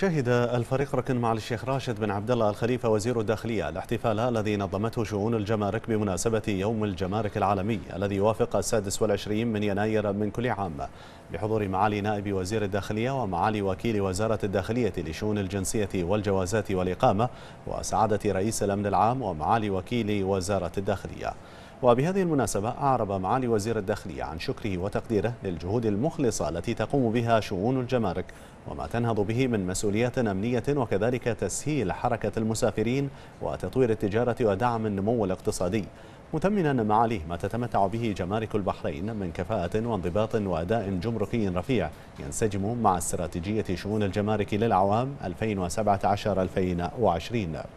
شهد الفريق ركن مع الشيخ راشد بن عبد الله الخليفه وزير الداخليه الاحتفال الذي نظمته شؤون الجمارك بمناسبه يوم الجمارك العالمي الذي يوافق السادس والعشرين من يناير من كل عام بحضور معالي نائب وزير الداخليه ومعالي وكيل وزاره الداخليه لشؤون الجنسيه والجوازات والاقامه وسعاده رئيس الامن العام ومعالي وكيل وزاره الداخليه. وبهذه المناسبة أعرب معالي وزير الداخلية عن شكره وتقديره للجهود المخلصة التي تقوم بها شؤون الجمارك وما تنهض به من مسؤوليات أمنية وكذلك تسهيل حركة المسافرين وتطوير التجارة ودعم النمو الاقتصادي متمنا معاليه ما تتمتع به جمارك البحرين من كفاءة وانضباط وأداء جمركي رفيع ينسجم مع استراتيجية شؤون الجمارك للعوام 2017 2017-2020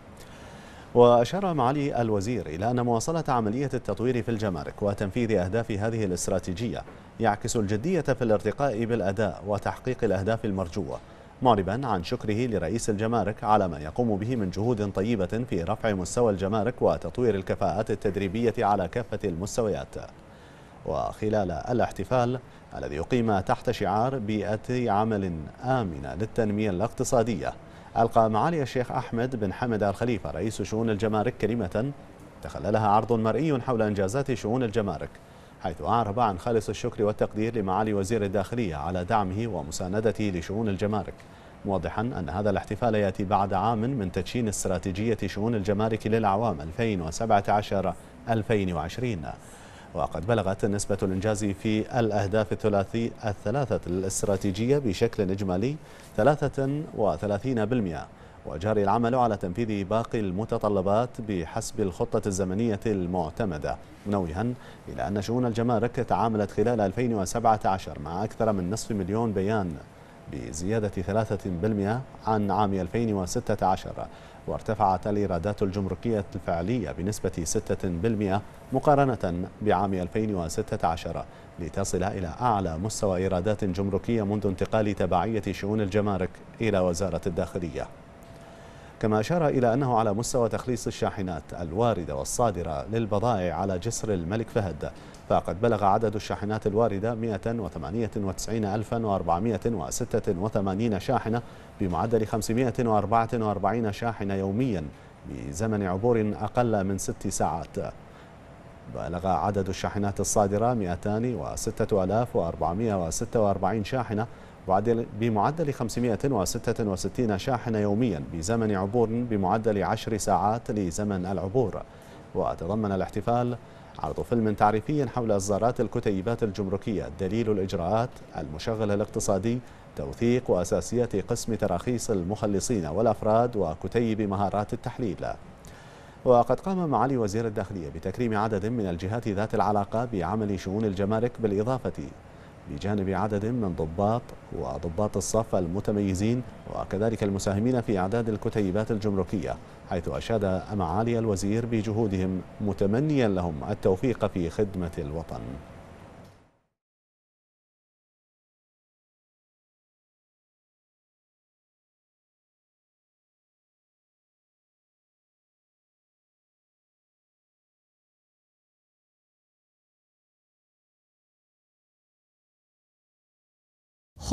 وأشار معالي الوزير إلى أن مواصلة عملية التطوير في الجمارك وتنفيذ أهداف هذه الاستراتيجية يعكس الجدية في الارتقاء بالأداء وتحقيق الأهداف المرجوة معربا عن شكره لرئيس الجمارك على ما يقوم به من جهود طيبة في رفع مستوى الجمارك وتطوير الكفاءات التدريبية على كافة المستويات وخلال الاحتفال الذي أقيم تحت شعار بيئة عمل آمنة للتنمية الاقتصادية ألقى معالي الشيخ أحمد بن حمد الخليفة رئيس شؤون الجمارك كلمة تخللها عرض مرئي حول إنجازات شؤون الجمارك حيث أعرب عن خالص الشكر والتقدير لمعالي وزير الداخلية على دعمه ومساندته لشؤون الجمارك موضحا أن هذا الاحتفال يأتي بعد عام من تدشين استراتيجية شؤون الجمارك للأعوام 2017 2020 وقد بلغت نسبة الإنجاز في الأهداف الثلاثي الثلاثة الاستراتيجية بشكل إجمالي 33% وجاري العمل على تنفيذ باقي المتطلبات بحسب الخطة الزمنية المعتمدة منوها إلى أن شؤون الجمارك تعاملت خلال 2017 مع أكثر من نصف مليون بيان بزيادة 3% عن عام 2016 وارتفعت الإيرادات الجمركية الفعلية بنسبة 6% مقارنة بعام 2016 لتصل إلى أعلى مستوى إيرادات جمركية منذ انتقال تبعية شؤون الجمارك إلى وزارة الداخلية كما أشار إلى أنه على مستوى تخليص الشاحنات الواردة والصادرة للبضائع على جسر الملك فهد فقد بلغ عدد الشاحنات الواردة 198486 شاحنة بمعدل 544 شاحنة يوميا بزمن عبور أقل من ست ساعات بلغ عدد الشاحنات الصادرة 206446 شاحنة بمعدل 566 شاحنة يوميا بزمن عبور بمعدل 10 ساعات لزمن العبور وتضمن الاحتفال عرض فيلم تعريفي حول إصدارات الكتيبات الجمركية دليل الإجراءات المشغل الاقتصادي توثيق وأساسيات قسم تراخيص المخلصين والأفراد وكتيب مهارات التحليل وقد قام معالي وزير الداخلية بتكريم عدد من الجهات ذات العلاقة بعمل شؤون الجمارك بالإضافة بجانب عدد من ضباط وضباط الصف المتميزين وكذلك المساهمين في إعداد الكتيبات الجمركية حيث أشاد معالي الوزير بجهودهم متمنيا لهم التوفيق في خدمة الوطن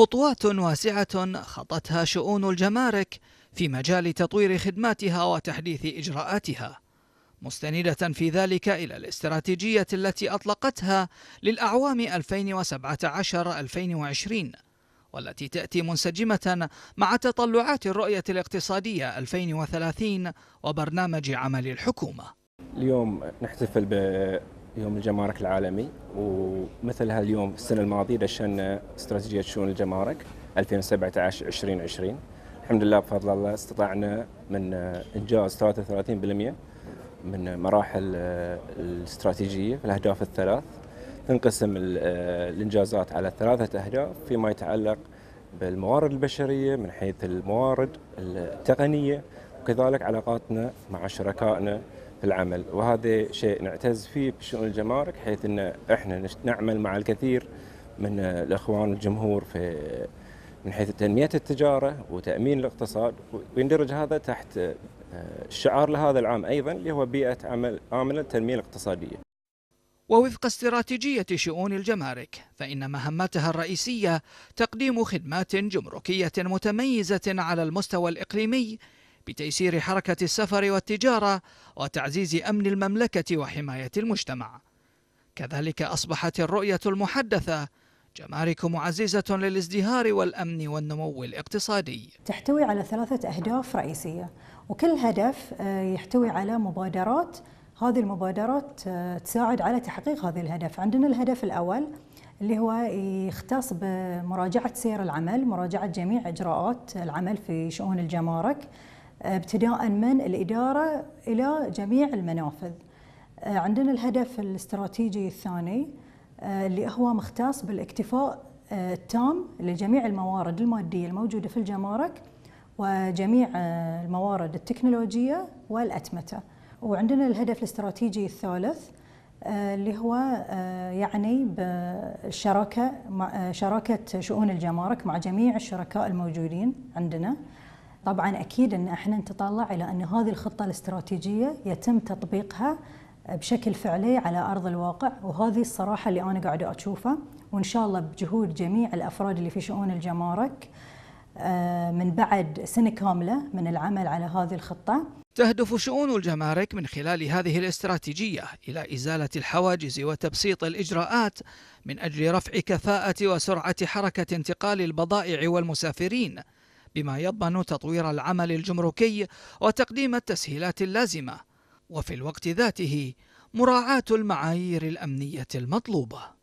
خطوات واسعة خطتها شؤون الجمارك في مجال تطوير خدماتها وتحديث إجراءاتها مستندة في ذلك إلى الاستراتيجية التي أطلقتها للأعوام 2017-2020 والتي تأتي منسجمة مع تطلعات الرؤية الاقتصادية 2030 وبرنامج عمل الحكومة اليوم نحتفل ب يوم الجمارك العالمي ومثل هاليوم السنه الماضيه دشنا استراتيجيه شؤون الجمارك 2017 2020 الحمد لله بفضل الله استطعنا من انجاز 33% من مراحل آه، الاستراتيجيه في الاهداف الثلاث تنقسم آه، الانجازات على ثلاثه اهداف فيما يتعلق بالموارد البشريه من حيث الموارد التقنيه وكذلك علاقاتنا مع شركائنا العمل وهذا شيء نعتز فيه بشؤون الجمارك حيث ان احنا نعمل مع الكثير من الاخوان الجمهور في من حيث تنميه التجاره وتامين الاقتصاد ويندرج هذا تحت آه، الشعار لهذا العام ايضا اللي هو بيئه عمل امنه التنميه الاقتصاديه. ووفق استراتيجية شؤون الجمارك فإن مهمتها الرئيسية تقديم خدمات جمركية متميزة على المستوى الإقليمي بتيسير حركة السفر والتجارة وتعزيز أمن المملكة وحماية المجتمع كذلك أصبحت الرؤية المحدثة جمارك معززة للازدهار والأمن والنمو الاقتصادي تحتوي على ثلاثة أهداف رئيسية وكل هدف آه، يحتوي على مبادرات هذه المبادرات آه، تساعد على تحقيق هذا الهدف عندنا الهدف الأول اللي هو يختص بمراجعة سير العمل مراجعة جميع إجراءات العمل في شؤون الجمارك آه، ابتداء من الإدارة إلى جميع المنافذ آه، عندنا الهدف الاستراتيجي الثاني آه، اللي هو مختص بالاكتفاء التام لجميع الموارد المادية الموجودة في الجمارك وجميع الموارد التكنولوجية والأتمتة وعندنا الهدف الاستراتيجي الثالث اللي هو يعني بالشراكة شراكة شؤون الجمارك مع جميع الشركاء الموجودين عندنا طبعا اكيد ان احنا نتطلع الى ان هذه الخطه الاستراتيجيه يتم تطبيقها بشكل فعلي على ارض الواقع وهذه الصراحه اللي انا قاعده اشوفها وان شاء الله بجهود جميع الافراد اللي في شؤون الجمارك آه، من بعد سنه كامله من العمل على هذه الخطه تهدف شؤون الجمارك من خلال هذه الاستراتيجيه الى ازاله الحواجز وتبسيط الاجراءات من اجل رفع كفاءه وسرعه حركه انتقال البضائع والمسافرين بما يضمن تطوير العمل الجمركي وتقديم التسهيلات اللازمة وفي الوقت ذاته مراعاة المعايير الأمنية المطلوبة